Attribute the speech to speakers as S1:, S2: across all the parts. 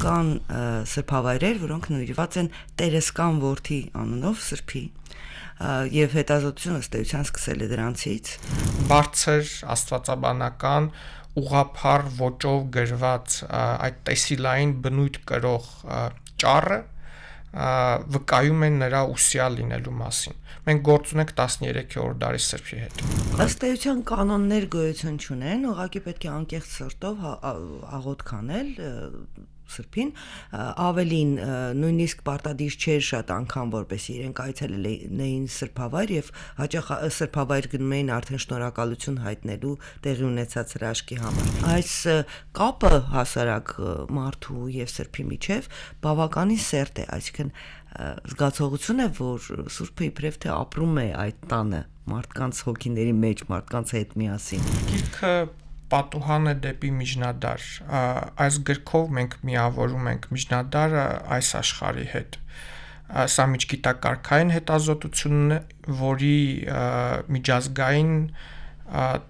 S1: կան սրբավայրեր, որոնք նվիրված են Տերեսկան Որդի անունով սրբի եւ հետազոտությունը ստեյության սկսել է դրանցից բարձր աստվածաբանական
S2: ուղափար ոճով գրված այդ տեսիլային բնույթ կրող ճառը վկայում են նրա ուսյա լինելու մասին։ Մենք գործ ունենք 13-րդ դարի սրբի հետ։
S1: Ըստ էության կանոններ գոյություն չունեն, ուղղակի պետք է անկեղծ սրտով հա, աղոտ քանել, Սրբին, ավելին նույնիսկ պարտադիր չէր շատ անգամ որպես իրենք այցելել էին Սրբավայր եւ հաճախ Սրբավայր գնում էին արդեն շնորհակալություն հայտնելու տեղի ունեցած հրաշքի համար։ Այս կապը հասարակ մարդու եւ Սրբի միջև բավականին սերտ է, այսինքն զգացողություն է, որ Սուրբը իբրև թե ապրում է այդ տանը մարդկանց հոգիների մեջ, մարդկանց հետ միասին։
S2: Գիրքը պատուհանը դեպի միջնադար։ Այս գրքով մենք միավորում ենք միջնադարը այս աշխարհի հետ։ Սա միջգիտակարքային հետազոտությունն է, որի միջազգային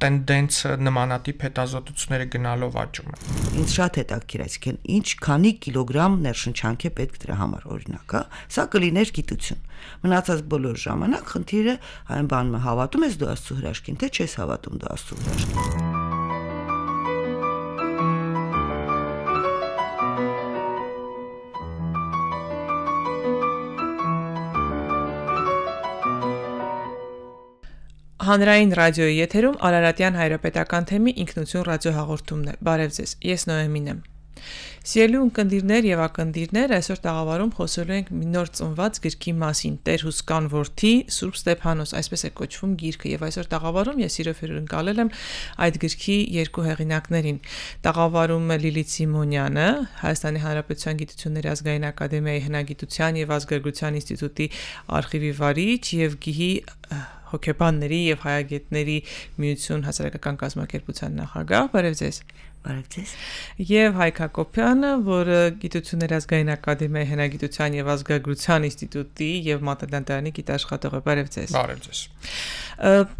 S2: տենդենսը նմանատիպ հետազոտությունները գնալով աճում է։
S1: Ինձ շատ հետաքրքիր է, այսինքն ինչ քանի կիլոգրամ ներշնչանք է պետք դրա համար օրինակ, հա։ Սա կլիներ գիտություն։ Մնացած բոլոր ժամանակ խնդիրը այն բանը հավատում ես դու աստծո հրաշքին, թե չես հավատում դու աստծո հրաշքին։
S3: Հանրային ռադիոյի եթերում Արարատյան հայրապետական թեմի ինքնություն ռադիոհաղորդումն է։ Բարև ձեզ։ Ես Նոեմին եմ։ Սիրելի ունկնդիրներ եւ ակնդիրներ, այսօր տաղավարում խոսելու ենք մի նոր ծնված գրքի մասին՝ Տեր Հուսկան Որդի Սուրբ Ստեփանոս, այսպես է կոչվում գիրքը եւ այսօր տաղավարում ես սիրով հյուրընկալել եմ այդ գրքի երկու հեղինակներին։ Տաղավարում է Լիլիթ Սիմոնյանը, Հայաստանի Հանրապետության Գիտությունների ազգային ակադեմիայի հնագիտության եւ ազգագրության ինստիտուտի արխիվի վարիչ եւ գիհի հոգեբանների եւ հայագետների միություն հասարակական կազմակերպության նախագահ։ Բարև ձեզ։ Բարև ձեզ։ Եվ Հայկ Հակոբյանը, որը Գիտությունների ազգային ակադեմիայի հնագիտության եւ ազգագրության ինստիտուտի եւ Մատենադարանի գիտաշխատող է։ Բարև ձեզ։ Բարև ձեզ։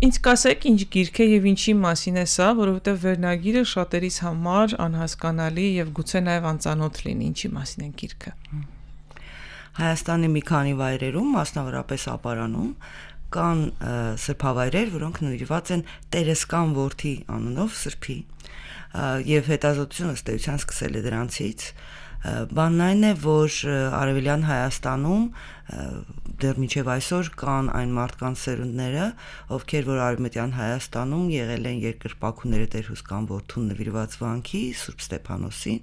S3: Ինչ կասեք, ինչ գիրք է եւ ինչի մասին է սա, որովհետեւ վերնագիրը շատերիս համար անհասկանալի եւ գուցե նաեւ անծանոթ լինի, ինչի մասին է գիրքը։
S1: Հայաստանի մի քանի վայրերում, մասնավորապես Ապարանում, կան սրբավայրեր, որոնք նվիրված են Տերեսկան Որթի անունով սրբի եւ հետազոտությունը ըստ էության սկսել է դրանցից բանն այն է, որ Արևելյան Հայաստանում դեռ միջև այսօր կան այն մարդկանց սերունդները, ովքեր որ Արևմտյան Հայաստանում եղել են երկրպագուները Տերհուս կամ Որթուն նվիրված վանքի Սուրբ Ստեփանոսի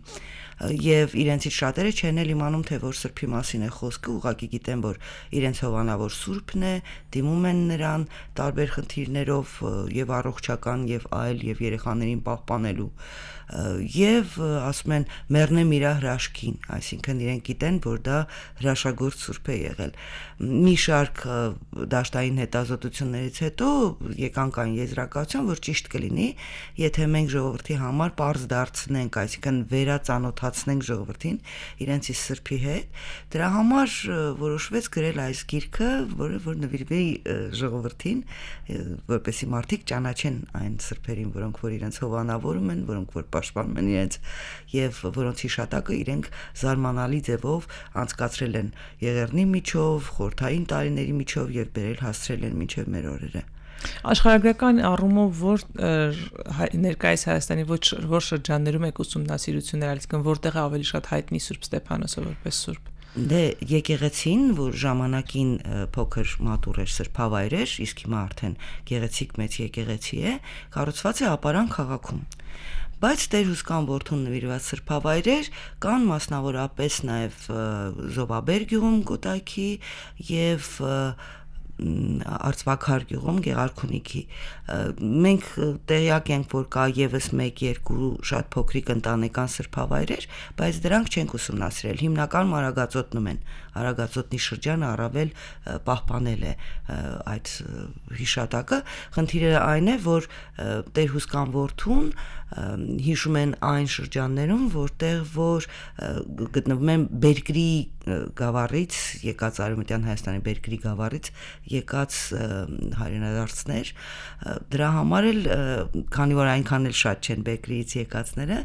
S1: եւ իրենցից շատերը չեն էլ իմանում թե որ սրբի մասին է խոսքը ուղակի գիտեն որ իրենց հովանավոր սուրբն է դիմում են նրան տարբեր խնդիրներով եւ առողջական եւ այլ եւ երեխաներին պահպանելու եւ ասում են մեռնեմ իրա հրաշքին, այսինքն իրենք գիտեն, որ դա հրաշագործ սուրբ է եղել։ Մի շարք դաշտային հետազոտություններից հետո եկանք այն եզրակացության, որ ճիշտ կլինի, եթե մենք ժողովրդի համար པարզ դարձնենք, այսինքն վերածանոթացնենք ժողովրդին իրենց սրբի հետ, դրա համար որոշվեց գրել այս գիրքը, որը որ նվիրվի ժողովրդին, որպեսի մարդիկ ճանաչեն այն սրբերին, որոնք որ իրենց հովանավորում են, որոնք որ պաշտպանում են իրենց եւ որոնց հիշատակը իրենք զարմանալի ձևով անցկացրել են եղերնի միջով, խորթային տարիների միջով եւ բերել հասցրել են միջև մեր օրերը։
S3: Աշխարհագրական առումով որ ներկայիս Հայաստանի ոչ որ շրջաններում եք ուսումնասիրություններ ալիցքն որտեղ է ավելի շատ հայտնի Սուրբ Ստեփանոսը
S1: որպես Սուրբ դե եկեղեցին, որ ժամանակին փոքր մատուր էր սրբավայր էր, իսկ հիմա արդեն գեղեցիկ մեծ եկեղեցի է, կառուցված է ապարան քաղաքում բայց Տեր հուսկան որդուն նվիրված սրբավայրեր կան մասնավորապես նաև Զովաբերգյում Կուտակի եւ և, և Արծվակար գյուղում Գեղարքունիքի մենք տեղյակ ենք որ կա եւս 1-2 շատ փոքրիկ ընտանեկան սրբավայրեր, բայց դրանք չենք ուսումնասիրել։ Հիմնականում Արագածոտնում են։ Արագածոտնի շրջանը առավել պահպանել է այդ հիշատակը։ Խնդիրը այն է, որ Տեր Հուսկան Որթուն հիշում են այն շրջաններում, որտեղ որ գտնվում են Բերկրի գավառից, եկած Արևմտյան Հայաստանի Բերկրի գավառից եկած հայրենադարձներ դրա համար էլ քանի որ այնքան էլ շատ չեն բեկրից եկածները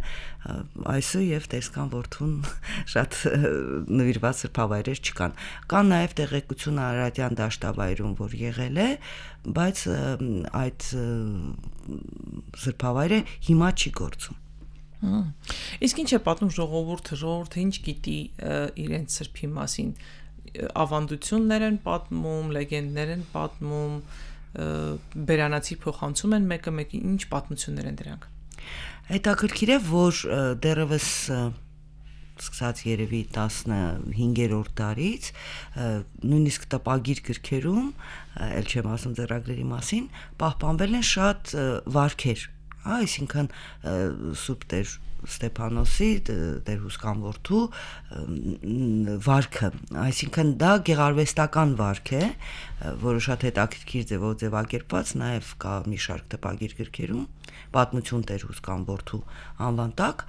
S1: այսու եւ տեսքան որդուն շատ նվիրված սրբավայրեր չկան կան նաեւ տեղեկություն Արարատյան դաշտավայրում որ եղել է բայց այդ սրբավայրը հիմա չի գործում
S3: Իսկ ինչ է պատմում ժողովուրդը, ժողովուրդը ինչ գիտի իրենց սրբի մասին ավանդություններ են պատմում, լեգենդներ են պատմում, բերանացի փոխանցում են մեկը մեկի ինչ պատմություններ են դրանք։
S1: Հետաքրքիր է, որ դեռևս սկսած երևի 15-րդ դարից նույնիսկ տպագիր գրքերում, ել չեմ ասում ծերագրերի մասին, պահպանվել են շատ վարքեր այսինքն Սուրբ Տեր Ստեփանոսի Տեր Հուսկանորդու վարքը, այսինքն դա գեղարվեստական վարք է, որը շատ հետաքրքիր ձևով ձևակերպված նաև կա մի շարք տպագիր գրքերում, պատմություն Տեր Հուսկանորդու անվան տակ,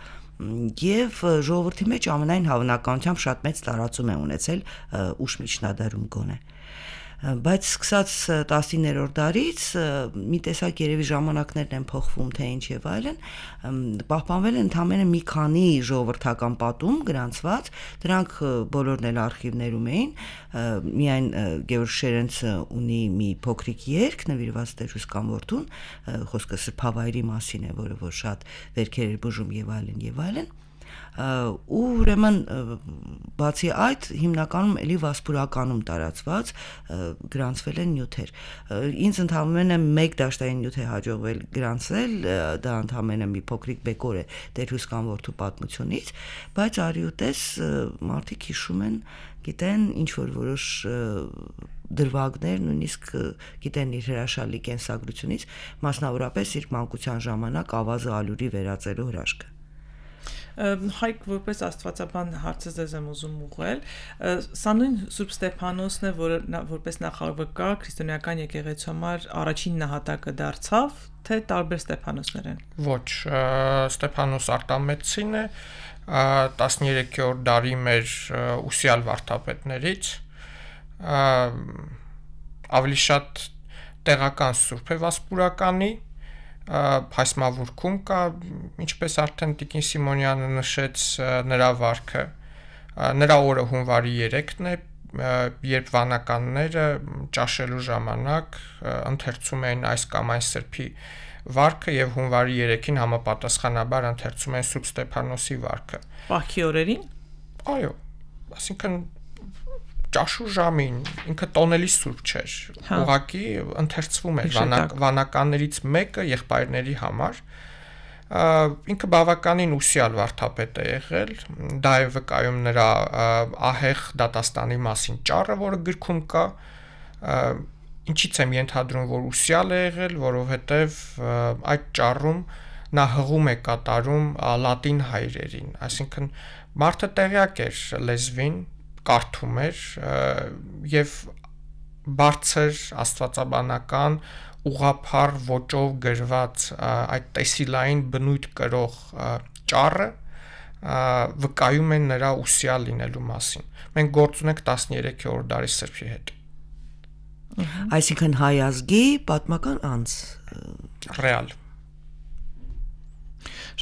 S1: եւ ժողովրդի մեջ ամենայն հավանականությամբ շատ մեծ տարածում է ունեցել ուշ միջնադարում գոնե։ Ա բայց սկսած 19-րդ դարից մի տեսակ երևի ժամանակներն են փոխվում թե ինչ եւ այլն պահպանվել են ընդամենը մի քանի ժողովրդական պատում գրանցված դրանք բոլորն էլ արխիվներում էին միայն Գևոր Շերենցը ունի մի փոքրիկ երգ նվիրված Տերուս կամորթուն խոսքը սրբավայրի մասին է որը որ շատ վերքեր էր բուժում եւ այլն եւ այլն ու ուրեմն բացի այդ հիմնականում էլի վասպուրականում տարածված գրանցվել են նյութեր ինձ ընդհանրապես մեկ դաշտային նյութ է հաջողվել գրանցել դա ընդհանրապես մի փոքրիկ բեկոր է դեր հուսկան որդու պատմությունից բայց արի ու տես մարդիկ հիշում են գիտեն ինչ որ որոշ դրվագներ նույնիսկ գիտեն իր հրաշալի կենսագրությունից մասնավորապես իր մանկության ժամանակ ավազը ալուրի վերածելու հրաշքը
S3: Հայկ որպես աստվածաբան հարցը ձեզ եմ ուզում ուղղել։ Սա նույն Սուրբ Ստեփանոսն է, որը որպես նախարարվկա քրիստոնեական
S2: եկեղեցու համար առաջին նահատակը դարձավ, թե տարբեր Ստեփանոսներ են։ Ոչ, Ստեփանոս Արտամեցին է 13-րդ դարի մեր ուսյալ վարդապետներից ավելի շատ տեղական Սուրբ Էվասպուրականի է հայսմավուրքում կա, ինչպես արդեն Տիկին Սիմոնյանը նշեց, նրա վարկը, նրա օրը հունվարի 3-ն է, երբ վանականները ճաշելու ժամանակ ընթերցում են այս կամ այն սրբի վարկը եւ հունվարի 3-ին համապատասխանաբար ընթերցում են Սուրբ Ստեփանոսի վարկը։ Պահքի օրերին։ Այո։ Այսինքն ճաշու ժամին ինքը տոնելի սուրբ չէր։ հա։ Ուղղակի ընթերցվում էր վանակ, վանականներից մեկը եղբայրների համար։ Ինքը բավականին ուսյալ վարթապետ է եղել, դա է վկայում նրա ահեղ դատաստանի մասին ճառը, որը գրքում կա։ Ինչից եմ ենթադրում, որ ուսյալ է եղել, որովհետև այդ ճառում նա հղում է կատարում լատին հայրերին, այսինքն մարդը տեղյակ էր լեզվին, կարդում էր եւ բարձր աստվածաբանական ուղափառ ոճով գրված այդ տեսիլային բնույթ կրող ճառը վկայում են նրա ուսյա լինելու մասին։ Մենք գործ ունենք 13-րդ դարի սրբի հետ։
S1: Այսինքն հայ ազգի պատմական անց ռեալ։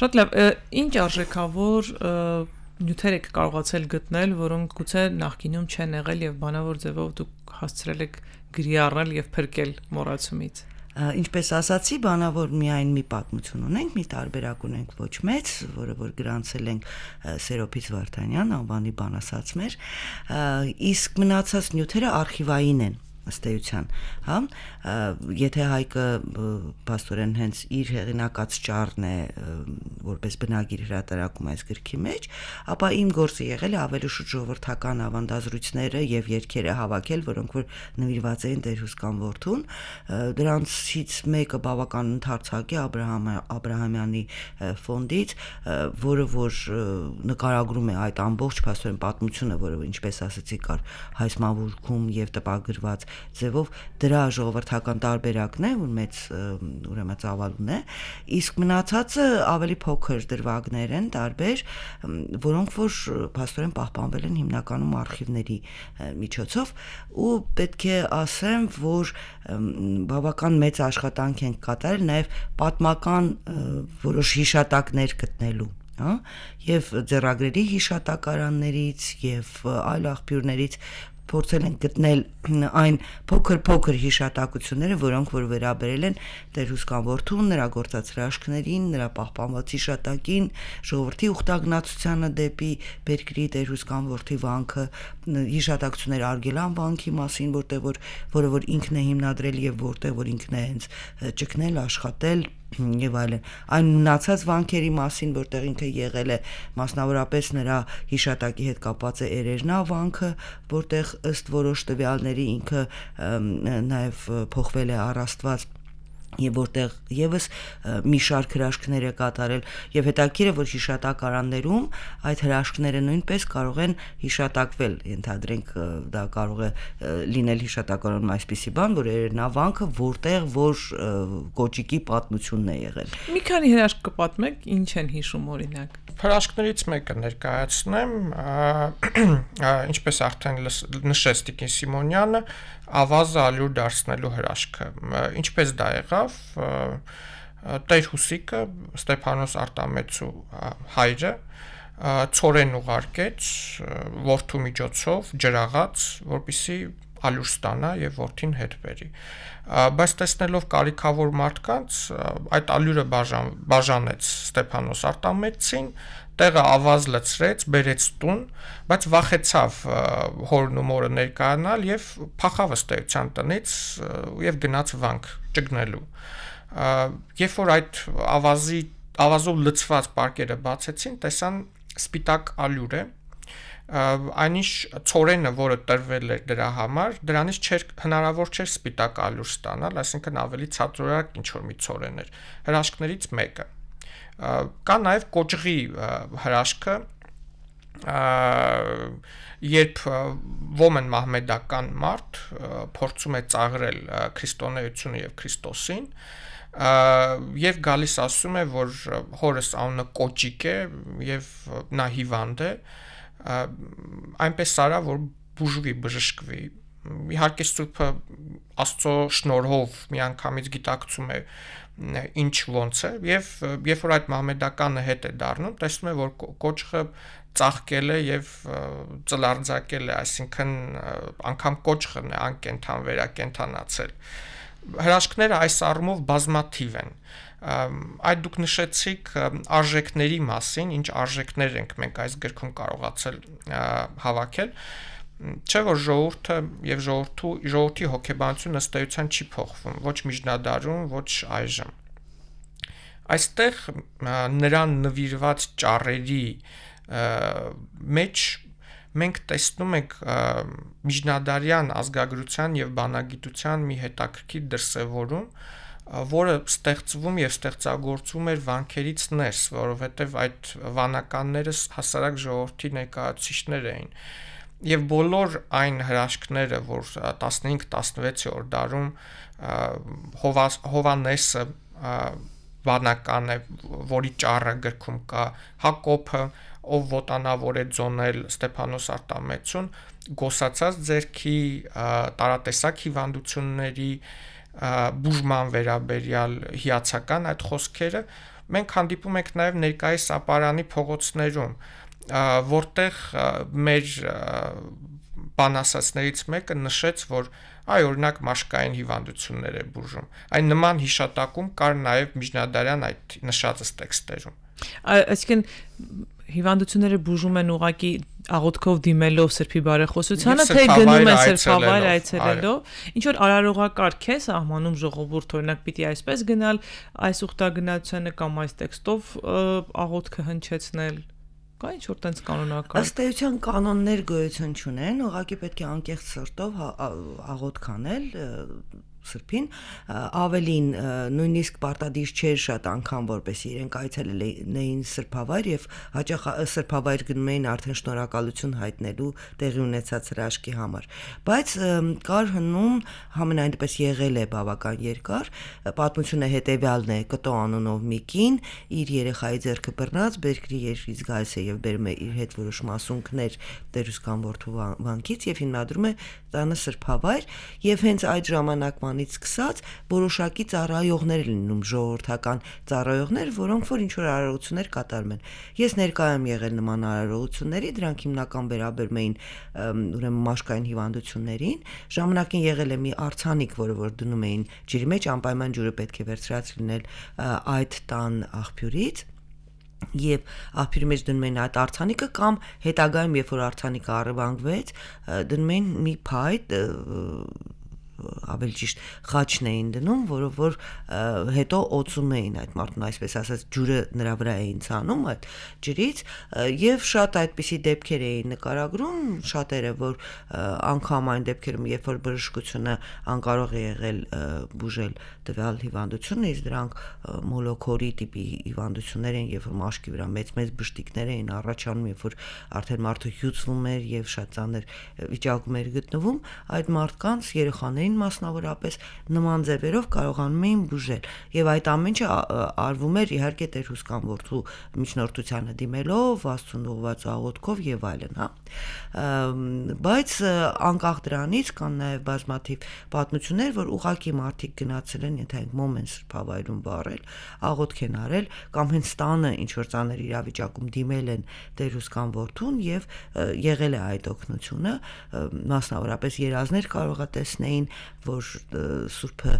S3: Շատ լավ, ինչ արժեքավոր և, նյութեր եք կարողացել գտնել, որոնք գուցե նախկինում չեն եղել եւ բանավոր ձևով դուք հասցրել եք գրի առնել եւ փրկել
S1: մոռացումից ինչպես ասացի, բանավոր միայն մի պատմություն ունենք, մի տարբերակ ունենք ոչ մեծ, որը որ գրանցել ենք Սերոփից Վարդանյան անվանի բանասացներ, իսկ մնացած նյութերը արխիվային են ըստ էության, հա? Եթե Հայկը աստորեն հենց իր հեղինակած ճառն է որպես բնագիր հրատարակում այս գրքի մեջ, ապա իմ գործը եղել է ավելի շուտ ժողովրդական ավանդազրույցները եւ երգերը հավաքել, որոնք որ նվիրված էին Տերհուսկան որդուն, դրանցից մեկը բավական ընդարձակ է Աբ รา համ Աբ รา համյանի ֆոնդից, որը որ նկարագրում է այդ ամբողջ աստորեն պատմությունը, որը ինչպես ասացի, կար հայ մավուրքում եւ տպագրված ձևով դրա ժողովրդական տարբերակն է, որ մեծ ուրեմն ծավալուն է, իսկ մնացածը ավելի փոքր դրվագներ են տարբեր, որոնք որ փաստորեն պահպանվել են հիմնականում արխիվների միջոցով ու պետք է ասեմ, որ բավական մեծ աշխատանք են կատարել նաև պատմական որոշ հիշատակներ գտնելու հա եւ ձեռագրերի հիշատակարաններից եւ այլ աղբյուրներից փորձել ենք գտնել այն փոքր-փոքր հիշատակությունները, որոնք որ վերաբերել են Տեր Հուսկանորթուն, նրա գործած հրաշքներին, նրա պահպանված հիշատակին, ժողովրդի ուխտագնացությանը դեպի Բերգրի Տեր Հուսկանորթի վանքը, հիշատակություններ Արգելան վանքի մասին, որտեղ որ որը որ ինքն է հիմնադրել եւ որտեղ որ ինքն է հենց ճկնել, աշխատել, եւ այլն այն մնացած վանքերի մասին որտեղ ինքը եղել է մասնավորապես նրա հիշատակի հետ կապված է Էրերնա վանքը որտեղ ըստ որոշ տվյալների ինքը նաեւ փոխվել է առաստված եւ որտեղ եւս մի շարք հրաշքներ է կատարել եւ հետաքրիր է որ հիշատակարաններում այդ հրաշքները նույնպես կարող են հիշատակվել ենթադրենք դա կարող է լինել հիշատակարանում այսպիսի բան որ Երևանքը որտեղ որ կոճիկի պատմությունն է եղել
S3: մի քանի հրաշք կպատմեք
S2: ինչ են հիշում օրինակ հրաշքներից մեկը ներկայացնեմ ինչպես արդեն նշեց Տիկին Սիմոնյանը ավազը ալյուր դարձնելու հրաշքը։ Ինչպես դա եղավ, Տեր Հուսիկը Ստեփանոս Արտամեցու հայրը ծորեն ուղարկեց ворթու միջոցով ջրաղաց, որպիսի ալյուր ստանա եւ ворթին հետ բերի։ Բայց տեսնելով կարիքավոր մարդկանց այդ ալյուրը բաժան բաժանեց Ստեփանոս Արտամեցին, բաժան տեղը ավազ լցրեց, բերեց տուն, բայց վախեցավ հորն ու մորը ներկայանալ եւ փախավ ըստեյության տնից եւ գնաց վանք ճգնելու։ Երբ որ այդ ավազի ավազով լցված պարկերը բացեցին, տեսան սպիտակ ալյուր է այնիշ ծորենը, որը տրվել էր դրա համար, դրանից չէր հնարավոր չէր սպիտակ ալյուր ստանալ, այսինքն ավելի ցածորակ ինչ որ մի ծորեն էր։ Հրաշքներից մեկը կա նաև կոճղի հրաշքը երբ ոմեն մահմեդական մարդ փորձում է ծաղրել քրիստոնեությունը եւ Քրիստոսին եւ գալիս ասում է որ հորս անունը կոճիկ է եւ նա հիվանդ է այնպես արա որ բուժվի բժշկվի իհարկե սուրբը աստծո շնորհով միանգամից գիտակցում է ինչ ոնց է եւ երբ որ այդ մահմեդականը հետ է դառնում, տեսնում է որ կոճղը ծաղկել է եւ ծլարձակել է, այսինքն անգամ կոճղն է անկենթան վերակենթանացել։ Հրաշքները այս առումով բազմաթիվ են։ Այդ դուք նշեցիք արժեքների մասին, ինչ արժեքներ ենք մենք այս գրքում կարողացել հավաքել չէ որ ժողովուրդը եւ ժողովրդու ժողովրդի հոգեբանությունը ըստեյության չի փոխվում ոչ միջնադարում ոչ այժմ այստեղ նրան նվիրված ճառերի մեջ մենք տեսնում ենք միջնադարյան ազգագրության եւ բանագիտության մի հետաքրքիր դրսեւորում որը ստեղծվում եւ ստեղծագործվում էր վանքերից ներս, որովհետեւ այդ վանականները հասարակ ժողովրդի ներկայացուցիչներ էին։ Ա, եւ բոլոր այն հրաշքները, որ 15-16-րդ դարում Հովաս Հովանեսը վանական է, որի ճառը գրքում կա Հակոբը, ով ոտանավոր է ձոնել Ստեփանոս Արտամեցուն, գոսացած ձերքի տարատեսակ հիվանդությունների բուժման վերաբերյալ հիացական այդ խոսքերը մենք հանդիպում ենք նաև ներկայիս ապարանի փողոցներում որտեղ մեր բանասացներից մեկը նշեց, որ այ օրինակ մաշկային հիվանդություններ է բուժում։ Այն նման հիշատակում կար նաև միջնադարյան այդ նշածս տեքստերում։
S3: Այսինքն հիվանդությունները բուժում են ուղակի աղոթքով դիմելով սրբի բարեխոսությանը, թե գնում են սրբավայր այցելելով, ինչ որ արարողակարգ է սահմանում ժողովուրդ, օրինակ պիտի այսպես գնալ, այս ուխտագնացանը կամ այս տեքստով աղոթքը հնչեցնել։ Կա ինչ որ տենց կանոնակարգ։ Ըստ
S1: էության կանոններ գոյություն չունեն, ուղղակի պետք է անկեղծ սրտով հա- աղոտ քանել Սրբին ավելին նույնիսկ պարտադիր չէր շատ անգամ որպես իրենք այցելել էին սրբավայր եւ հաճախ սրբավայր գնում էին արդեն շնորհակալություն հայտնելու տեղի ունեցած հրաշքի համար բայց կար հնում համենայնպես եղել է բավական երկար պատմությունը հետեւյալն է կտո անունով մի կին իր երեխայի ձեռքը բռնած բերքրի երկրից գալիս է եւ բերում է իր հետ որոշ մասունքներ դերուսկան ворթու վանքից եւ հիմնադրում է տանը սրբավայր եւ հենց այդ ժամանակվա ժամանից սկսած որոշակի ծառայողներ լինում ժողովրդական ծառայողներ, որոնք որ ինչ որ արարողություններ կատարում են։ Ես ներկայ եմ եղել նման արարողությունների, դրանք հիմնական վերաբերում էին ուրեմն մաշկային հիվանդություններին։ Ժամանակին եղել է մի արցանիկ, որը որ դնում էին ջրի մեջ, անպայման ջուրը պետք է վերցրած լինել այդ տան աղբյուրից եւ ափիրի մեջ դնում էին այդ արցանիկը կամ հետագայում երբ որ արցանիկը առևանգվեց դնում էին մի փայտ ավելի ճիշտ խաչն էին դնում, որով որ հետո օծում էին այդ մարդուն, այսպես ասած, ջուրը նրա վրա էին ցանում այդ ջրից եւ շատ այդպիսի դեպքեր էին նկարագրում, շատերը որ անգամ այն դեպքերում, երբ որ բժշկությունը անկարող է եղել բուժել տվյալ հիվանդությունը, իսկ դրանք մոլոքորի տիպի հիվանդություններ են, երբ որ մաշկի վրա մեծ-մեծ բշտիկներ էին առաջանում, երբ որ արդեն մարդը հյուծվում էր եւ շատ ցաներ վիճակում էր գտնվում, այդ մարդկանց երեխաներին էին մասնավորապես նման ձևերով կարողանում էին բուժել եւ այդ ամենը արվում էր իհարկե տերհուսկան որդու միջնորդությանը դիմելով, աստուն ուղված աղոթքով եւ այլն, հա։ Բայց անկախ դրանից կան նաեւ բազմաթիվ պատմություններ, որ ուղակի մարդիկ գնացել են, եթե այդ մոմենտ սրբավայրում բարել, աղոթք են արել կամ հենց տանը ինչ որ ցաներ իրավիճակում դիմել են տերհուսկան որդուն եւ եղել է այդ օգնությունը մասնավորապես երազներ կարողա տեսնեին որ Սուրբը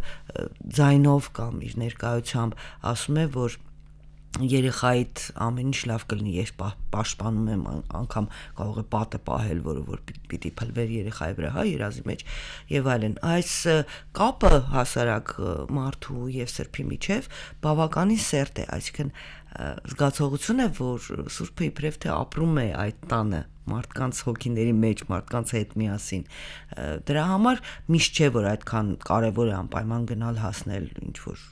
S1: ձայնով կամ իր ներկայությամբ ասում է, որ երեխայիդ ամեն ինչ լավ կլինի, ես պաշտպանում եմ անգամ կարող է պատը պահել, որը որ պիտի փլվեր երեխայի վրա, հա, երազի մեջ եւ այլն։ Այս կապը հասարակ մարդու եւ սրբի միջև բավականին սերտ է, այսինքն զգացողություն է, որ սուրբը իբրև թե ապրում է այդ տանը մարդկանց հոգիների մեջ, մարդկանց հետ միասին։ Դրա համար միշտ չէ որ այդքան կարևոր է անպայման գնալ հասնել ինչ որ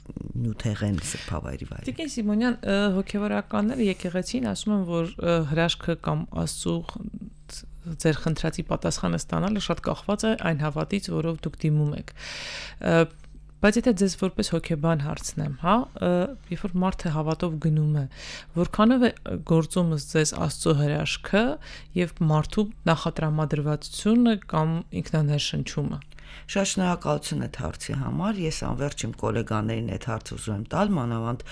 S1: նյութեղեն սրբավայրի վայր։
S3: Տիկե Սիմոնյան հոգեվորականները եկեղեցին ասում են որ հրաշքը կամ աստծո ձեր խնդրածի պատասխանը ստանալը շատ կախված է այն հավատից, որով դուք դիմում եք։ Բայց եթե ձեզ որպես հոգեբան հարցնեմ, հա, երբ որ մարդը հավատով գնում է, որքանով է գործումս ձեզ Աստծո հրաշքը եւ մարդու
S1: նախատրամադրվածությունը կամ ինքնաներշնչումը։ Շատ շնորհակալություն այդ հարցի համար։ Ես անverջ իմ գոլեգաներին այդ հարցը ուզում եմ տալ, մանավանդ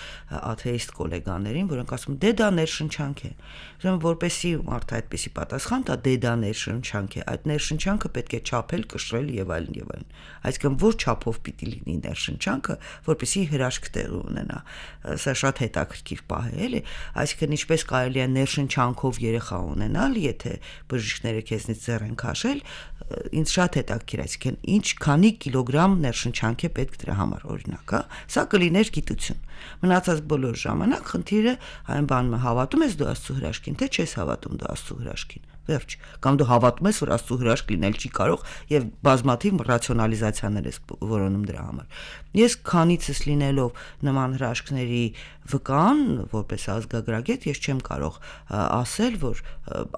S1: աթեիստ գոլեգաներին, որոնք ասում են՝ «Դե դա ներշնչանք է»։ Ուրեմն որպեսի մարդը այդպեսի պատասխան տա, «Դե դա ներշնչանք է»։ Այդ ներշնչանքը պետք է չափել, կշռել եւ այլն եւ այլն։ Այսինքն որ չափով պիտի լինի ներշնչանքը, որպեսի հրաշք տեղի ունենա։ Սա շատ հետաքրքիր պահ է, էլի։ Այսինքն ինչպես կարելի է ներշնչանքով երեխա ունենալ, եթե բժիշկները քեզնից ձեռ են քաշել, ինձ շատ հետաքրքիր, այսինքն ինչ քանի կիլոգրամ ներշնչանք է պետք դրա համար օրինակ, հա, սա կլիներ գիտություն։ Մնացած բոլոր ժամանակ խնդիրը այն բանը հավատում ես դու աստծո հրաշքին, թե չես հավատում դու աստծո հրաշքին։ Վերջ, կամ դու հավատում ես, որ աստծո հրաշք լինել չի կարող եւ բազմաթիվ ռացիոնալիզացիաներ ես որոնում դրա համար։ Ես քանիցս լինելով նման հրաշքների վկան, որպես ազգագրագետ, ես չեմ կարող ասել, որ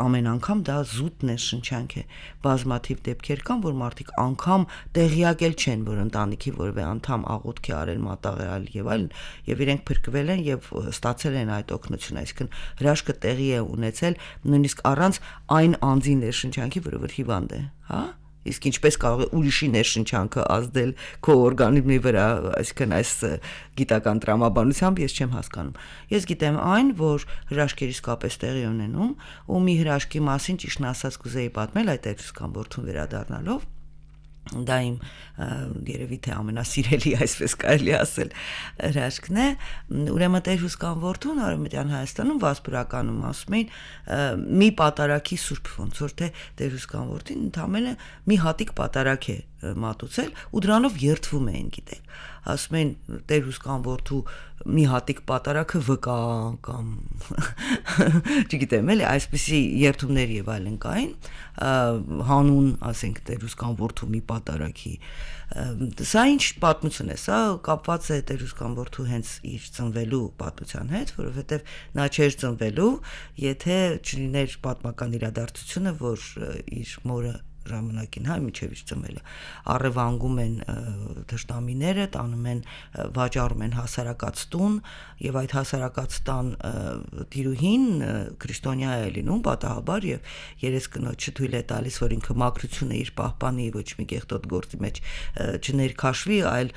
S1: ամեն անգամ դա զուտ ներշնչանք է։ Բազմաթիվ դեպքեր կան, որ մարդիկ անգամ տեղյակ էլ չեն, որ ընտանիքի որևէ անդամ աղոթքի արել, մատաղել եւ այլն, եւ իրենք փրկվել են եւ ստացել են այդ օգնությունը, այսինքն հրաշքը տեղի է ունեցել նույնիսկ առանց այն անձի ներշնչանքի, որը որ հիվանդ է, հա՞ Իսկ ինչպես կարող է ուրիշի ներշնչանքը ազդել քո օրգանիզմի վրա, այսինքն այս գիտական տրամաբանությամբ ես չեմ հասկանում։ Ես գիտեմ այն, որ հրաշքեր իսկապես տեղի ունենում, ու մի հրաշքի մասին ճիշտն ասած կուզեի պատմել այդ էլսկամբորթուն վերադառնալով, դա իմ երևի թե ամենասիրելի, այսպես կարելի ասել, հրաշքն է։ Ուրեմն Տեր Հուսկան Որդուն Արևմտյան Հայաստանում վասպուրականում ասում էին մի պատարակի Սուրբ ոնց որ թե Տեր Հուսկան Որդին ընդամենը մի հատիկ պատարակ է մատուցել ու դրանով երթվում էին գիտեք ասում են տեր հուսկան որդու մի հատիկ պատարակը վկա կամ չգիտեմ էլի այսպիսի երթումներ եւ այլն կային հանուն ասենք տեր հուսկան որդու մի պատարակի սա ինչ պատմություն է սա կապված է տեր հուսկան որդու հենց իր ծնվելու պատմության հետ որովհետեւ նա չէր ծնվելու եթե չլիներ պատմական իրադարձությունը որ իր մորը ժամանակին, հա, միջև իր ծնվելը, առևանգում են դժտամիները, տանում են վաճառում են հասարակած տուն եւ այդ հասարակած տան դիրուհին քրիստոնյա է լինում պատահաբար եւ երես կնոջը թույլ է տալիս, որ ինքը մակրությունը իր պահպանի ոչ մի գեղտոտ գործի մեջ չներքաշվի, այլ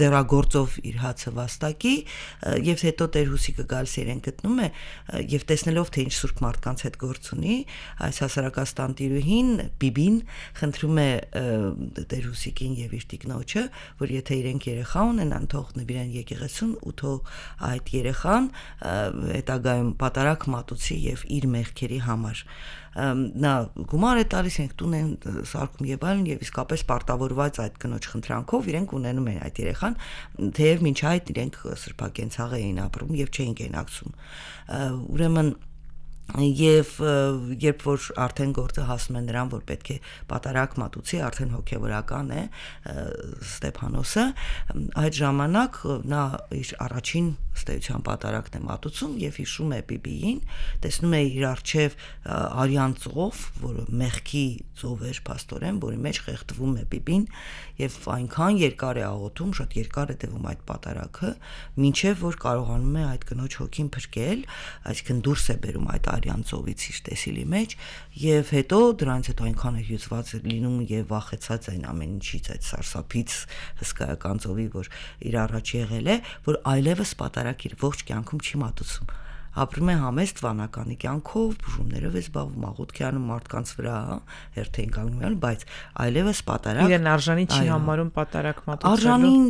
S1: ձեռագործով իր հացը վաստակի եւ հետո Տեր Հուսիկը գալիս իրեն գտնում է եւ տեսնելով թե ինչ սուրբ մարդկանց հետ գործ ունի, այս հասարակած տան դիրուհին բի Բիբին խնդրում է Տերուսիկին եւ իր տիկնոջը, որ եթե իրենք երեխա ունենան, թող նվիրեն եկեղեցուն ու թող այդ երեխան հետագայում պատարակ մատուցի եւ իր մեղքերի համար նա գումար է տալիս ենք տուն են սարկում եւ այլն եւ իսկապես պարտավորված այդ կնոջ խնդրանքով իրենք ունենում են այդ երեխան թեև ոչ այդ իրենք սրբակենցաղ էին ապրում եւ չէին գենակցում ուրեմն եւ երբ որ արդեն գործը հասնում է նրան, որ պետք է պատարակ մատուցի, արդեն հոգեվորական է Ստեփանոսը, այդ ժամանակ նա իր առաջին ստեյության պատարակն է մատուցում եւ հիշում է Բիբիին, տեսնում է իր արջև արյան ծով, որը մեղքի ծով էր աստորեն, որի մեջ խեղդվում է Բիբին եւ այնքան երկար է աղոթում, շատ երկար է տևում այդ պատարակը, ինչեւ որ կարողանում է այդ կնոջ հոգին փրկել, այսինքն դուրս է բերում այդ արյան ծովից իր տեսիլի մեջ եւ հետո դրանից հետո այնքան է հյուծված լինում եւ վախեցած այն ամեն ինչից այդ սարսափից հսկայական ծովի, որ իր առաջ եղել է, որ այլևս պատ հաղթարակիր ողջ կյանքում չի մատուցում։ Ապրում է համեստ վանականի կյանքով, բուժումներով է զբաղվում, աղոթքի անում մարդկանց վրա, հա, հերթեն կանգնում, բայց այլևս պատարակ։ Իրեն արժանի չի համարում պատարակ մատուցելու։ Արժանին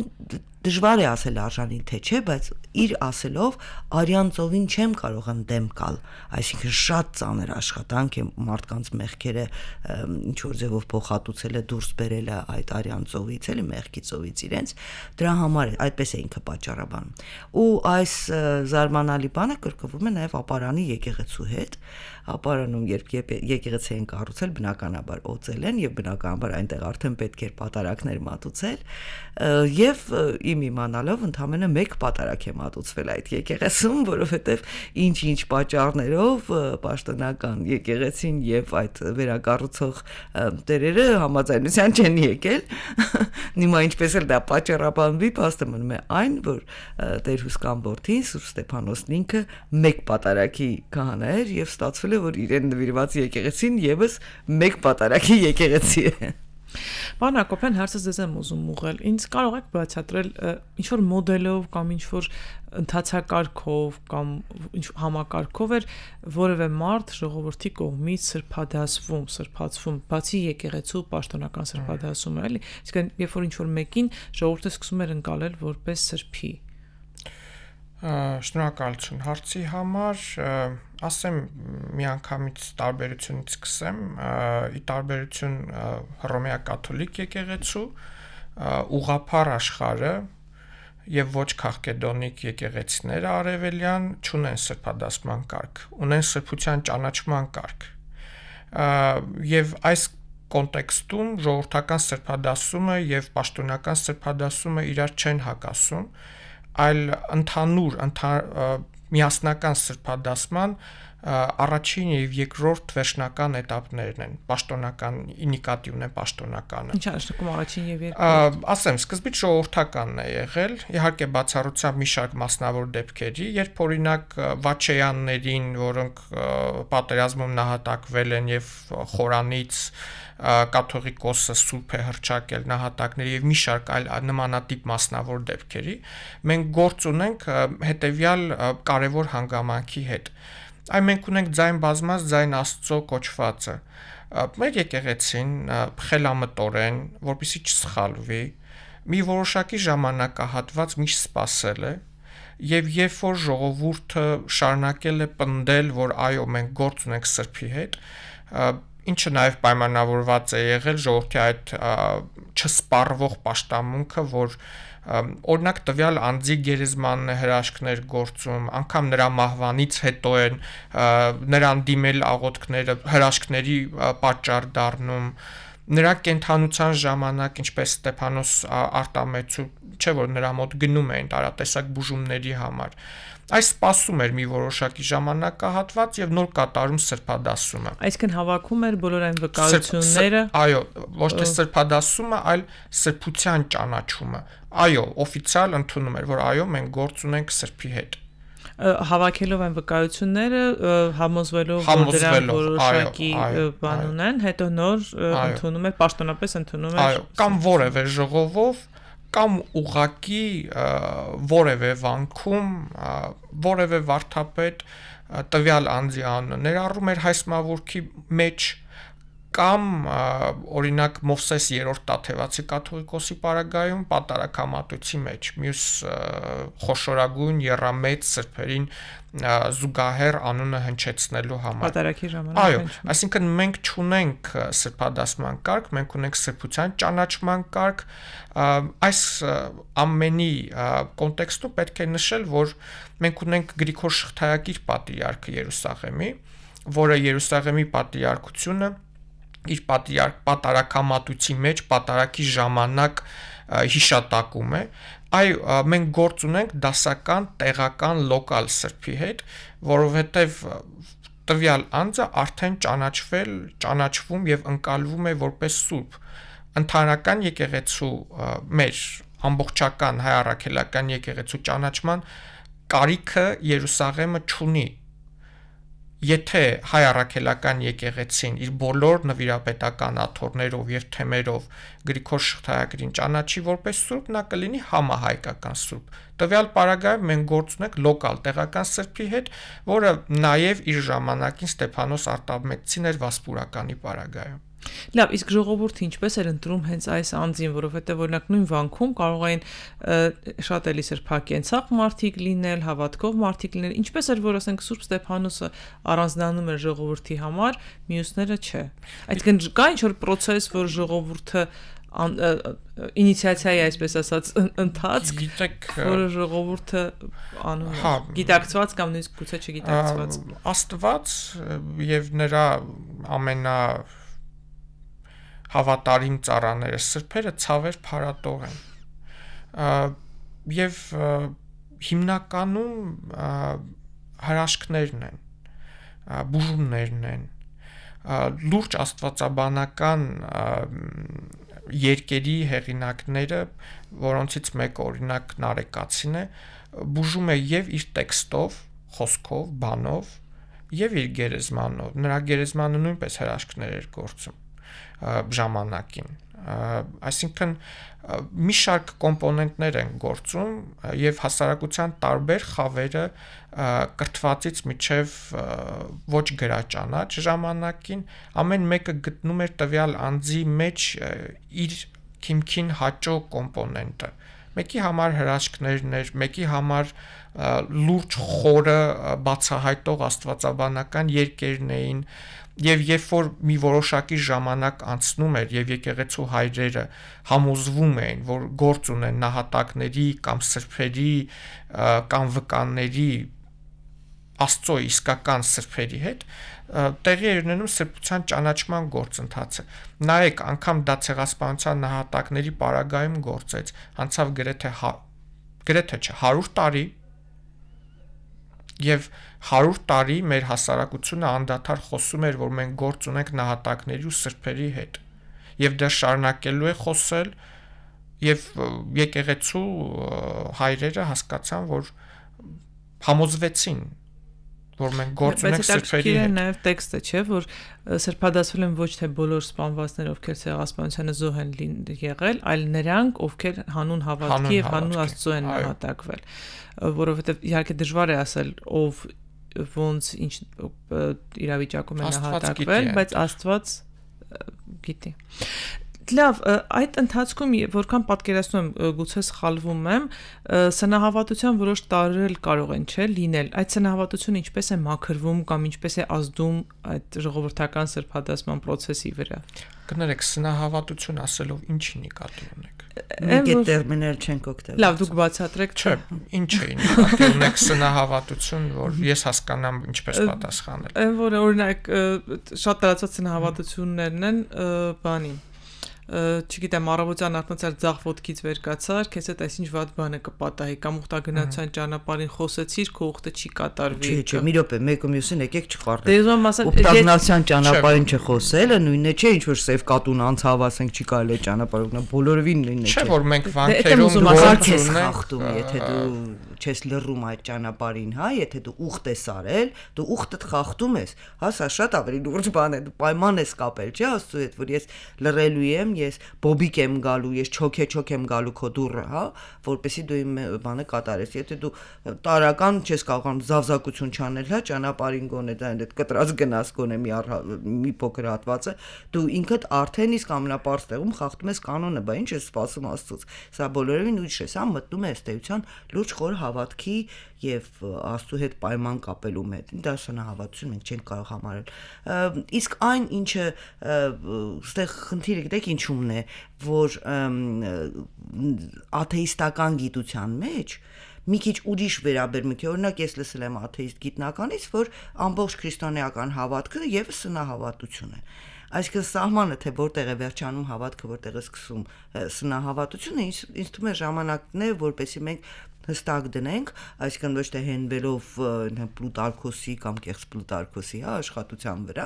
S1: դժվար է ասել արժանին թե չէ, բայց իր ասելով Արյանցովին չեմ կարող եմ դեմ կալ, այսինքն շատ ծանր աշխատանք է մարդկանց մեղքերը ինչ որ ձևով փոխհատուցել է դուրս բերել է այդ Արյանցովից, էլի մեղքիցովից իրենց, դրա համար այդպես է ինքը պատճառաբան։ Ու այս զարմանալի բանը կրկնվում է նաև ապարանի եկեղեցու հետ, ապարանում երբ եկեղեցի են կառուցել, բնականաբար օծել են եւ բնականաբար այնտեղ արդեն պետք էր պատարակներ մատուցել եւ իմ իմանալով ընդամենը մեկ պատարակ եմ ատուցվել այդ եկեղեցում, որովհետև ինչ-ինչ պատճառներով պաշտոնական եկեղեցին եւ այդ վերակառուցող տերերը համաձայնության չեն եկել։ Հիմա ինչպես էլ դա պատճառաբանվի, փաստը մնում է այն, որ Տեր Հուսկան Բորթին Սուրբ Ստեփանոսն ինքը մեկ պատարակի քահանա էր եւ ստացվել է, որ իրեն նվիրված եկեղեցին եւս մեկ պատարակի եկեղեցի է։
S3: Պարոն Հակոբյան, հարցը ձեզ եմ ուզում ուղղել։ Ինչ կարող եք բացատրել ինչ որ մոդելով կամ ինչ որ ընդհանցակարգով կամ ինչ համակարգով էր որևէ մարդ ժողովրդի կողմից սրբադասվում, սրբացվում, բացի եկեղեցու պաշտոնական սրբադասումը, էլի։ Իսկ երբ որ ինչ որ մեկին ժողովուրդը սկսում
S2: էր ընկալել որպես սրբի, Շնորհակալություն հարցի համար, ասեմ միանգամից տարբերությունից սկսեմ, ի տարբերություն Հռոմեա կաթոլիկ եկեղեցու ուղափար աշխարը եւ ոչ քաղկեդոնիկ եկեղեցիները արևելյան ճունեն սրբադասման կարգ, ունեն սրբության ճանաչման կարգ։ Եվ այս կոնտեքստում ժողովրդական սրբադասումը եւ պաշտոնական սրբադասումը իրար չեն հակասում, և այլ ընդհանուր միասնական սրբադասման առաջին եւ երկրորդ վերջնական этаպներն են պաշտոնական ինիկատիվն է պաշտոնականը Ինչ
S3: հաշվում առաջին եւ երկրորդ
S2: ասեմ սկզբից ժողովրդականն է եղել իհարկե բացառությամբ մի շարք մասնավոր դեպքերի երբ օրինակ վաչեյաններին որոնք պատերազմում նահատակվել են եւ խորանից կաթողիկոսը սուրբ է հրճակել նահատակների եւ մի շարք այլ նմանատիպ մասնավոր դեպքերի մենք գործ ունենք հետեւյալ կարևոր հանգամանքի հետ այ մենք ունենք ձայն բազմած ձայն աստծո կոչվածը մեր եկեղեցին խելամտորեն որպիսի չսխալվի մի որոշակի ժամանակահատված միշտ սпасել է եւ երբ որ ժողովուրդը շարնակել է պնդել որ այո մենք գործ ունենք սրբի հետ ինչը նաև պայմանավորված է եղել ժողովրդի այդ չսպառվող աշտամունքը, որ օրինակ տվյալ անձի գերեզմանն է հրաշքներ գործում, անգամ նրա մահվանից հետո են նրան դիմել աղոթքները հրաշքների պատճառ դառնում նրա կենթանության ժամանակ ինչպես Ստեփանոս արտամեցու չէ որ նրա մոտ գնում էին տարատեսակ բուժումների համար Այս սпасում էր մի որոշակի ժամանակահատված եւ նոր կատարում սրբադասումը։ Այսինքն հավաքում էր բոլոր այն վկայությունները։ Այո, ոչ թե սրբադասումը, այլ սրբության ճանաչումը։ Այո, օֆիցիալ ընդունում էր, որ այո, մենք գործ ունենք սրբի հետ հավաքելով այն
S3: վկայությունները համոզվելով որ դրանք որոշակի բան ունեն հետո նոր ընդունում է պաշտոնապես ընդունում է այո կամ որևէ
S2: ժողովով կամ ուղակի որևէ վանքում որևէ վարթապետ տվյալ անձի անունը ներառում էր հայ սմավուրքի մեջ կամ օրինակ Մովսես 3-րդ Տաթևացի կաթողիկոսի պարագայում պատարակամատույցի մեջ մյուս խոշորագույն երամեծ սրբերին զուգահեռ անունը հնչեցնելու համար պատարակի ժամանակ այո այսինքն մենք ճունենք սրբադասման կարգ մենք ունենք սրբության ճանաչման կարգ այս ամենի կոնտեքստում պետք է նշել որ մենք ունենք Գրիգոր Շղթայակիր պատիարք Երուսաղեմի որը Երուսաղեմի պատիարքությունը իր պատիարք պատարակամատույցի մեջ պատարակի ժամանակ հիշատակում է այ մենք գործ ունենք դասական, տեղական, լոկալ սրբի հետ, որովհետև տվյալ անձը արդեն ճանաչվել, ճանաչվում եւ ընկալվում է որպես սուրբ ընդհանրական եկեղեցու մեր ամբողջական հայ առաքելական եկեղեցու ճանաչման կարիքը Երուսաղեմը ճունի եթե հայ առաքելական եկեղեցին իր բոլոր նվիրապետական աթոռներով եւ թեմերով Գրիգոր Շղթայագրին ճանաչի որպես սուրբ, նա կլինի համահայկական սուրբ։ Տվյալ պարագայում մենք գործ ունենք լոկալ տեղական սրբի հետ, որը նաեւ իր ժամանակին Ստեփանոս Արտավմեծին էր վասպուրականի պարագայում։
S3: Լավ, իսկ ժողովուրդը ինչպես էր ընտրում հենց այս անձին, որովհետեւ օրինակ նույն վանքում կարող էին շատ էլի սրբակ ենցախ մարդիկ լինել, հավատքով մարդիկ լինել, ինչպես էր որ ասենք Սուրբ Ստեփանոսը առանձնանում էր ժողովրդի համար, մյուսները չէ։ Այդքան կա ինչ որ process, որ ժողովուրդը ինիցիացիայի այսպես ասած ընթացք, որը ժողովուրդը անում է։ հա, Գիտակցված կամ նույնիսկ գուցե չգիտակցված։
S2: Աստված եւ նրա ամենա հավատարիմ цаրաները, սրբերը ցավեր փարատող են։ Եվ հիմնականում հրաշքներն են, բուժումներն են, լուրջ աստվածաբանական երկերի հեղինակները, որոնցից մեկ օրինակ Նարեկացին է, բուժում է եւ իր տեքստով, խոսքով, բանով, եւ իր գերեզմանով։ Նրա գերեզմանը նույնպես հրաշքներ էր գործում ժամանակին այսինքն մի շարք կոմպոնենտներ են գործում եւ հասարակության տարբեր խավերը կրթվածից միջև ոչ գրաճանաչ ժամանակին ամեն մեկը գտնում էր տվյալ անձի մեջ իր քիմքին հաճո կոմպոնենտը մեկի համար հրաշքներն էր, մեկի համար լուրջ խորը բացահայտող աստվածաբանական երկերն էին, Եվ երբ որ մի որոշակի ժամանակ անցնում էր եւ եկեղեցու հայրերը համոզվում էին, որ գործ ունեն նահատակների կամ սրբերի կամ վկանների Աստծո իսկական սրբերի հետ տեղի էր ունենում սրբության ճանաչման գործընթացը։ Նայեք, անգամ դա ցեղասպանության նահատակների պարագայում գործեց, անցավ գրեթե հա- գրեթե չէ 100 տարի Եվ 100 տարի մեր հասարակությունը անդադար խոսում էր, որ մենք գործ ունենք նահատակների ու սրբերի հետ։ Եվ դա շարունակելու է խոսել, եւ եկեղեցու հայրերը հասկացան, որ համոզվեցին որ մենք գործ ունենք սրբերի հետ։
S3: Նաև տեքստը չէ, որ սրբադասվել են ոչ թե բոլոր սպանվածները, ովքեր ցեղասպանությանը զոհ են եղել, այլ նրանք, ովքեր հանուն հավատքի եւ հանուն Աստծո են նահատակվել, որովհետեւ իհարկե դժվար է ասել, ով ոնց ինչ իրավիճակում է նահատակվել, բայց Աստված գիտի։ Լավ, այդ ընթացքում որքան պատկերացնում եմ, գուցե սխալվում եմ, սնահավատության որոշ տարրեր էլ կարող են, չէ՞, լինել։ Այդ սնահավատությունը ինչպես է մաքրվում կամ ինչպես է ազդում այդ ժողովրդական սրբադասման process-ի վրա։
S2: Կներեք, սնահավատություն ասելով ինչի նկատի ունեք։ Մենք այդ տերմինել չենք օգտվել։ Լավ, դուք բացատրեք։ Չէ, ինչ է նկատի ունեք սնահավատություն, որ ես հասկանամ ինչպես պատասխանել։
S3: Այն որ օրինակ շատ տարածված սնահավատություններն են բանին չգիտեմ, առավոտյան արտնացար ձախ ոդկից վեր կացար, քեզ այդ այսինչ վատ բանը կպատահի կամ ուխտագնացան ճանապարհին խոսեցիր, քո ուխտը չի կատարվի։ Չէ, չէ, մի րոպե,
S1: մեկը մյուսին եկեք չխառնեք։ Դե ուզում ասեմ, ուխտագնացան ճանապարհին չխոսելը նույնն է, չէ, ինչ որ սև կատուն անցավ, ասենք, չի կարելի ճանապարհ ուղղել, բոլորովին նույնն է։ Չէ, որ մենք դե, վանքերում դու ունենք, եթե դու չես լռում այդ ճանապարհին, հա, եթե դու ուխտ ես արել, դու ուխտդ խախտում ես, հա, սա շատ ավելի լուրջ բան է, դու պայման ես կապել, չէ, աստծու հետ, որ ես լռելու եմ, ես բոբիկ եմ գալու, ես չոքե-չոք եմ գալու քո դուրը, հա, որպեսի դու իմ բանը կատարես։ Եթե դու տարական չես կարողանում զավզակություն չանել, հա, ճանապարհին գոնե դա այդ կտրած գնաս գոնե մի առ, մի փոքր հատվածը, դու ինքդ արդեն իսկ ամնապարտ տեղում խախտում ես կանոնը, բա ինչ ես սպասում Աստծուց։ Սա բոլորովին ուրիշ է, սա մտնում է ստեյության լուրջ խոր հավ հավատքի եւ Աստծո հետ պայման կապելու մետ։ Դա շնահավատություն մենք չենք կարող համարել։ Իսկ այն ինչը ստեղ խնդիրը գիտեք ինչումն է, որ աթեիստական գիտության մեջ մի քիչ ուրիշ վերաբերմունք է։ Օրինակ ես լսել եմ աթեիստ գիտնականից, որ ամբողջ քրիստոնեական հավատքը եւս սնահավատություն է։ Այսինքն սահմանը թե որտեղ է վերջանում հավատքը, որտեղ է սկսում սնահավատությունը, ինձ թվում է ժամանակն է, որովհետեւ մենք հստակ դնենք, այսինքն ոչ թե հենվելով Պլուտարկոսի կամ կեղծ Պլուտարկոսի հա աշխատության վրա,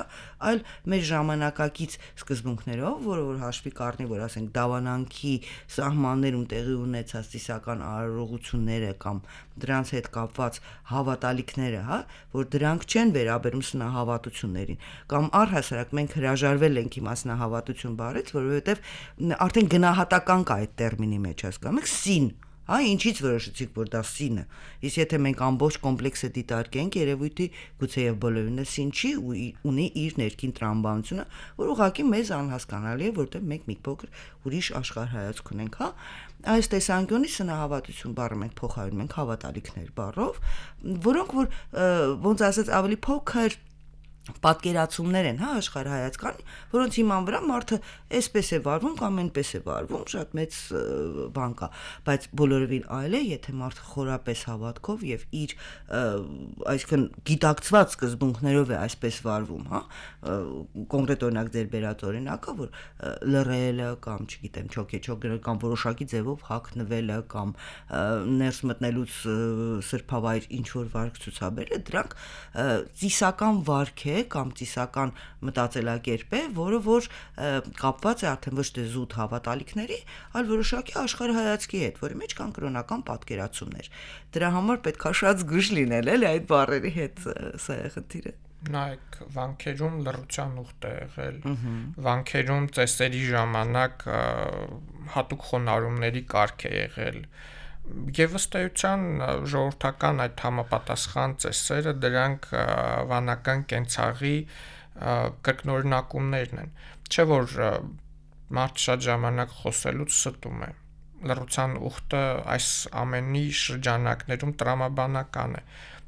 S1: այլ մեր ժամանակակից սկզբունքներով, որը որ հաշվի կառնի, որ ասենք դավանանքի սահմաններում տեղի ունեցած ծիսական արարողությունները կամ դրանց հետ կապված հավատալիքները, հա, որ դրանք չեն վերաբերում սնահավատություններին, կամ առհասարակ մենք հրաժարվել ենք իմ ասնահավատություն բառից, որովհետև արդեն գնահատական կա այդ տերմինի մեջ, հասկանու՞մ եք, սին Հա, ինչից որոշեցիք, որ դա սին է։ Իսկ եթե մենք ամբողջ կոմպլեքսը դիտարկենք, երևույթի գուցեև բոլորին է սին չի ու ունի իր ներքին տրամաբանությունը, որ ուղղակի մեզ անհասկանալի է, որտեղ մենք մի փոքր ուրիշ աշխարհ հայացք ունենք, հա։ Այս տեսանկյունից սնահավատություն բառը մենք փոխարինում ենք հավատալիքներ բառով, որոնք որ ոնց ասած ավելի փոքր պատկերացումներ են, հա, աշխարհայացքան, որոնց հիման վրա մարդը այսպես է վարվում կամ այնպես է վարվում, շատ մեծ բան կա, բայց բոլորովին այլ է, եթե մարդը խորապես հավատքով եւ իր այսինքն գիտակցված սկզբունքներով է այսպես վարվում, հա, կոնկրետ օրինակ ձեր բերած օրինակը, որ լռելը կամ, չգիտեմ, չոքեչոքը կամ որոշակի ձևով հակնվելը կամ ներս մտնելուց սրբավայր ինչ որ վարք ցուցաբերելը, դրանք ծիսական վարք է է կամ ծիսական մտածելակերպ է, որը որ կապված է արդեն ոչ թե զուտ հավատալիքների, այլ որոշակի աշխարհայացքի հետ, որի մեջ կան կրոնական պատկերացումներ։ Դրա համար պետք է շատ զգուշ լինել, էլի այդ բառերի հետ սա է խնդիրը
S2: նայեք վանքերում լրության ուղտ է եղել վանքերում ծեսերի ժամանակ հատուկ խոնարհումների կարգ է եղել Եվ ըստ էության ժողովրդական այդ համապատասխան ծեսերը դրանք վանական կենցաղի կրկնօրինակումներն են։ Չէ որ մարդ շատ ժամանակ խոսելուց ստում է։ Լռության ուխտը այս ամենի շրջանակներում տրամաբանական է։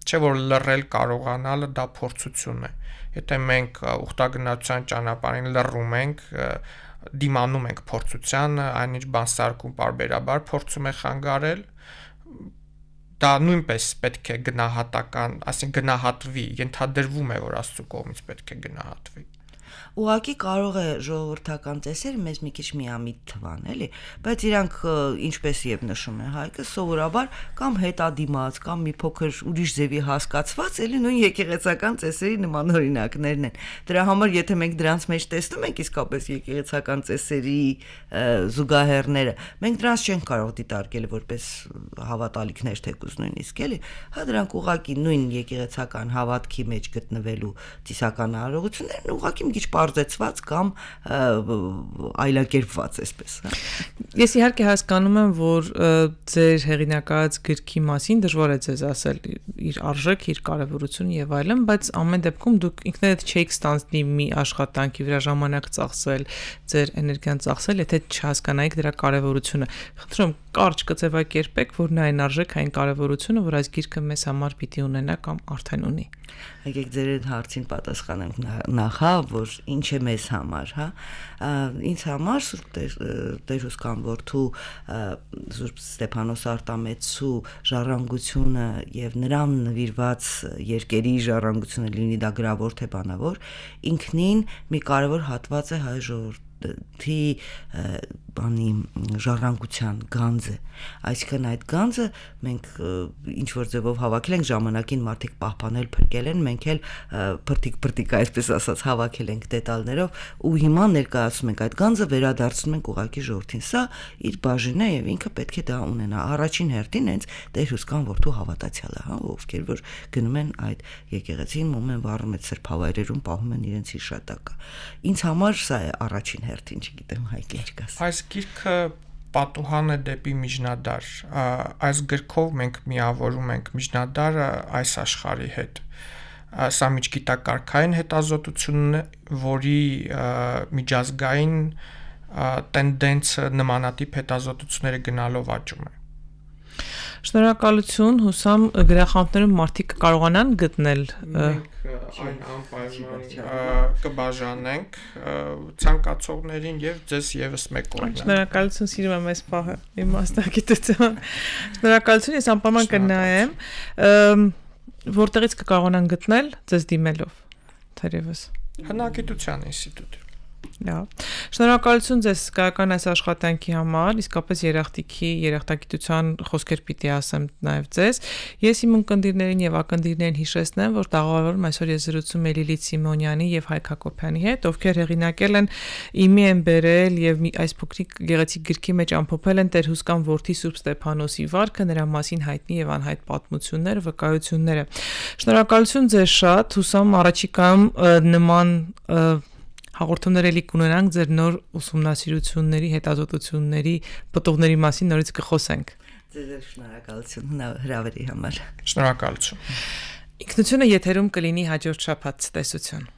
S2: Չէ որ լռել կարողանալը դա փորձություն է։ Եթե մենք ուխտագնացության ճանապարհին լռում ենք, դիմանում ենք փորձությանը, այն ինչ բանսարկում բարբերաբար փորձում է խանգարել, դա նույնպես պետք է գնահատական, այսինքն գնահատվի,
S1: ենթադրվում է, որ Աստծո կողմից պետք է գնահատվի ուղակի կարող է ժողովրդական ծեսեր մեզ մի քիչ միամիտ թվան, էլի, բայց իրանք ինչպես եւ նշում է Հայկը, սովորաբար կամ հետադիմած, կամ մի փոքր ուրիշ ձևի հասկացված, էլի նույն եկեղեցական ծեսերի նման օրինակներն են։ Դրա համար, եթե մենք դրանց մեջ տեսնում ենք իսկապես եկեղեցական ծեսերի զուգահեռները, մենք դրանց չենք կարող դիտարկել որպես հավատալիքներ թեկուզ նույնիսկ, էլի։ Հա դրանք ուղակի նույն եկեղեցական հավատքի մեջ գտնվելու ծիսական արարողություններն ուղակի մի քիչ պարզեցված կամ այլակերպված, այսպես, հա։
S3: Ես իհարկե հասկանում եմ, որ ձեր հեղինակած գրքի մասին դժվար է ձեզ ասել իր արժեք, իր կարևորությունը եւ այլն, բայց ամեն դեպքում դուք ինքներդ չեք ստանձնի մի աշխատանքի վրա ժամանակ ծախսել, ձեր էներգիան ծախսել, եթե չհասկանայիք դրա կարևորությունը։ Խնդրում կարճ կծևակերպեք, որ նա այն արժեք, այն կարևորությունը, որ այս գիրքը մեզ համար պիտի ունենա կամ արդեն ունի
S1: եկեք ձեր այդ հարցին պատասխանենք նախ, հա, որ ինչ է մեզ համար, հա։ Ինձ համար Սուրբ Տերուս կամ Որդու Սուրբ Ստեփանոս Արտամեցու ժառանգությունը եւ նրան նվիրված երկերի ժառանգությունը լինի դա գրավոր թե բանավոր, ինքնին մի կարևոր հատված է հայ ժողովրդի թի բանի ժառանգության գանձը այսինքն այդ գանձը մենք ինչ որ ձևով հավաքել ենք ժամանակին մարդիկ պահպանել փրկել են մենք էլ բրտիկ բրտիկ այսպես ասած հավաքել ենք դետալներով ու հիմա ներկայացնում ենք այդ գանձը վերադարձնում ենք ուղակի ժողովրդին սա իր բաժինն է եւ ինքը պետք է դա ունենա առաջին հերթին հենց դերուսկան որդու հավատացյալը հա ովքեր որ գնում են այդ եկեղեցին մոմեն վառում են սրբավայրերում պահում են իրենց հիշատակը ինձ համար սա է առաջին հերթին, չգիտեմ, հայ գիրկաս։
S2: Այս գիրքը պատուհան է դեպի միջնադար։ Այս գրքով մենք միավորում ենք միջնադարը այս աշխարհի հետ։ Սա միջգիտակարքային հետազոտությունն է, որի միջազգային տենդենսը նմանատիպ հետազոտությունները գնալով աճում է։
S3: Շնորհակալություն, հուսամ գրախանութներում մարդիկ կարողանան գտնել
S2: մենք այն անպայման կբաժանենք ցանկացողներին եւ ձեզ եւս մեկ օրինակ։
S3: Շնորհակալություն սիրում եմ այս պահը իմ մասնակցության։ Շնորհակալություն, ես անպայման կնայեմ, որտեղից կկարողանան գտնել ձեզ դիմելով, թերևս։ Հնագիտության ինստիտուտ։ Լավ։ Շնորհակալություն ձեզ գայական այս աշխատանքի համար, իսկապես երախտիքի, երախտագիտության խոսքեր պիտի ասեմ նաև ձեզ։ Ես իմ ընկերներին եւ ակնդիրներին հիշեցնեմ, որ տաղավարում այսօր ես զրուցում եմ Լիլիթ Սիմոնյանի եւ Հայկ Հակոբյանի հետ, ովքեր հեղինակել են իմի են բերել եւ այս փոքրիկ գեղեցիկ գրքի մեջ ամփոփել են Տեր Հուսկան Որդի Սուրբ Ստեփանոսի վարկը, նրա մասին հայտնի եւ անհայտ պատմությունները, վկայությունները։ Շնորհակալություն ձեզ շատ, հուսամ առաջիկայում նման և, Հաղորդումներ ելի կունենանք ձեր նոր ուսումնասիրությունների, հետազոտությունների, պատողների մասին նորից կխոսենք։
S1: Ձեզ շնորհակալություն հրավերի համար։
S3: Շնորհակալություն։ Ինքնությունը եթերում կլինի հաջորդ շաբաթ տեսություն։